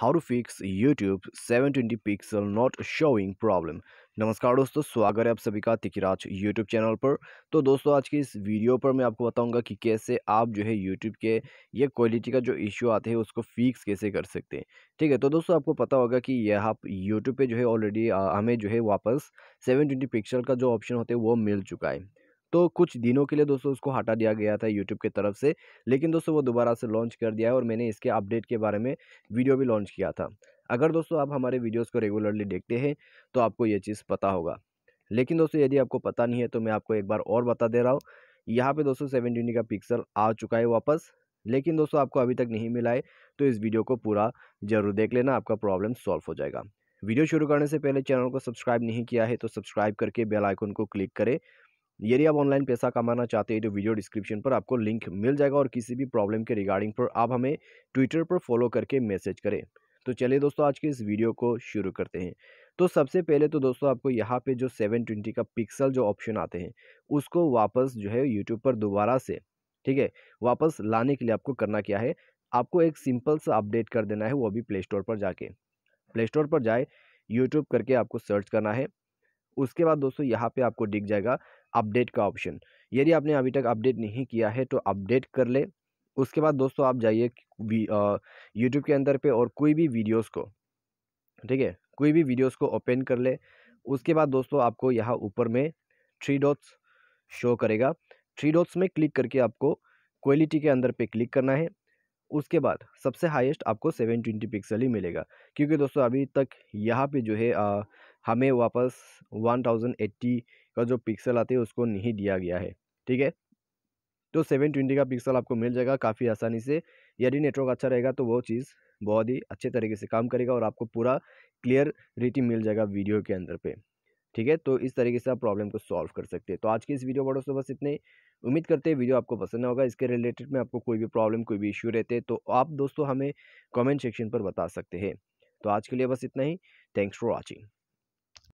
how to fix YouTube 720 pixel not showing problem नमस्कार दोस्तों स्वागत है आप सभी का तिकिराज यूट्यूब चैनल पर तो दोस्तों आज की इस वीडियो पर मैं आपको बताऊंगा कि कैसे आप जो है यूट्यूब के ये क्वालिटी का जो इश्यू आते हैं उसको फिक्स कैसे कर सकते हैं ठीक है तो दोस्तों आपको पता होगा कि यह आप यूट्यूब पे जो है ऑलरेडी हमें जो है वापस सेवन ट्वेंटी पिक्सल का जो ऑप्शन होता है वो मिल चुका है तो कुछ दिनों के लिए दोस्तों उसको हटा दिया गया था यूट्यूब की तरफ से लेकिन दोस्तों वो दोबारा से लॉन्च कर दिया है और मैंने इसके अपडेट के बारे में वीडियो भी लॉन्च किया था अगर दोस्तों आप हमारे वीडियोज़ को रेगुलरली देखते हैं तो आपको ये चीज़ पता होगा लेकिन दोस्तों यदि आपको पता नहीं है तो मैं आपको एक बार और बता दे रहा हूँ यहाँ पे दोस्तों सेवन ट्वेंटी का पिक्सल आ चुका है वापस लेकिन दोस्तों आपको अभी तक नहीं मिला है तो इस वीडियो को पूरा जरूर देख लेना आपका प्रॉब्लम सॉल्व हो जाएगा वीडियो शुरू करने से पहले चैनल को सब्सक्राइब नहीं किया है तो सब्सक्राइब करके बेल आइकन को क्लिक करें यदि आप ऑनलाइन पैसा कमाना चाहते हैं तो वीडियो डिस्क्रिप्शन पर आपको लिंक मिल जाएगा और किसी भी प्रॉब्लम के रिगार्डिंग पर आप हमें ट्विटर पर फॉलो करके मैसेज करें तो चलिए दोस्तों आज के इस वीडियो को शुरू करते हैं तो सबसे पहले तो दोस्तों आपको यहाँ पे जो 720 का पिक्सल जो ऑप्शन आते हैं उसको वापस जो है यूट्यूब पर दोबारा से ठीक है वापस लाने के लिए आपको करना क्या है आपको एक सिंपल सा अपडेट कर देना है वो अभी प्ले स्टोर पर जाके प्ले स्टोर पर जाए यूट्यूब करके आपको सर्च करना है उसके बाद दोस्तों यहाँ पे आपको दिख जाएगा अपडेट का ऑप्शन यदि आपने अभी तक अपडेट नहीं किया है तो अपडेट कर ले उसके बाद दोस्तों आप जाइए यूट्यूब के अंदर पे और कोई भी वीडियोस को ठीक है कोई भी वीडियोस को ओपन कर ले उसके बाद दोस्तों आपको यहाँ ऊपर में थ्री डॉट्स शो करेगा थ्री डॉट्स में क्लिक करके आपको क्वालिटी के अंदर पे क्लिक करना है उसके बाद सबसे हाईएस्ट आपको सेवन ट्वेंटी पिक्सल ही मिलेगा क्योंकि दोस्तों अभी तक यहाँ पे जो है हमें वापस 1080 का जो पिक्सल आते हैं उसको नहीं दिया गया है ठीक है तो 720 का पिक्सल आपको मिल जाएगा काफ़ी आसानी से यदि नेटवर्क अच्छा रहेगा तो वो चीज़ बहुत ही अच्छे तरीके से काम करेगा और आपको पूरा क्लियर रिटी मिल जाएगा वीडियो के अंदर पे ठीक है तो इस तरीके से आप प्रॉब्लम को सॉल्व कर सकते हैं तो आज की इस वीडियो बड़ों से बस इतने उम्मीद करते हैं वीडियो आपको पसंद होगा इसके रिलेटेड में आपको कोई भी प्रॉब्लम कोई भी इश्यू रहते तो आप दोस्तों हमें कॉमेंट सेक्शन पर बता सकते हैं तो आज के लिए बस इतना ही थैंक्स फॉर वॉचिंग